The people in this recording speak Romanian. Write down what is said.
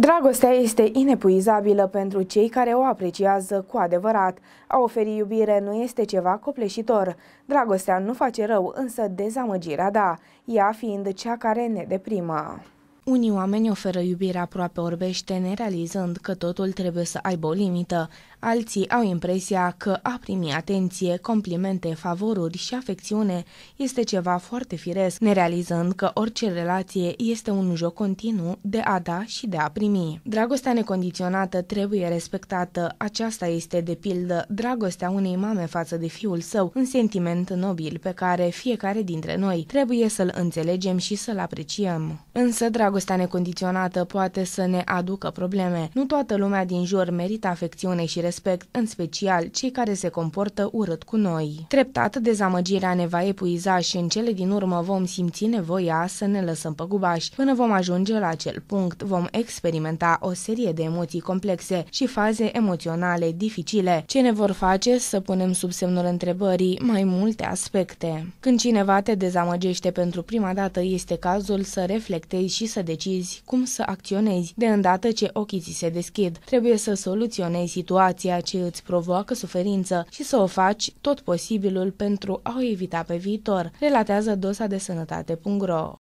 Dragostea este inepuizabilă pentru cei care o apreciază cu adevărat. A oferi iubire nu este ceva copleșitor. Dragostea nu face rău, însă dezamăgirea da, ea fiind cea care ne deprimă. Unii oameni oferă iubire aproape orbește, nerealizând că totul trebuie să aibă o limită. Alții au impresia că a primi atenție, complimente, favoruri și afecțiune este ceva foarte firesc, nerealizând că orice relație este un joc continuu de a da și de a primi. Dragostea necondiționată trebuie respectată. Aceasta este, de pildă, dragostea unei mame față de fiul său, un sentiment nobil pe care fiecare dintre noi trebuie să-l înțelegem și să-l apreciem. Însă, dragostea Dragostea necondiționată poate să ne aducă probleme. Nu toată lumea din jur merită afecțiune și respect, în special cei care se comportă urât cu noi. Treptat, dezamăgirea ne va epuiza și în cele din urmă vom simți nevoia să ne lăsăm păgubași. Până vom ajunge la acel punct, vom experimenta o serie de emoții complexe și faze emoționale dificile, ce ne vor face să punem sub semnul întrebării mai multe aspecte. Când cineva te dezamăgește pentru prima dată, este cazul să reflectezi și să decizi cum să acționezi, de îndată ce ochii ți se deschid. Trebuie să soluționezi situația ce îți provoacă suferință și să o faci tot posibilul pentru a o evita pe viitor, relatează dosa de sănătate.ro.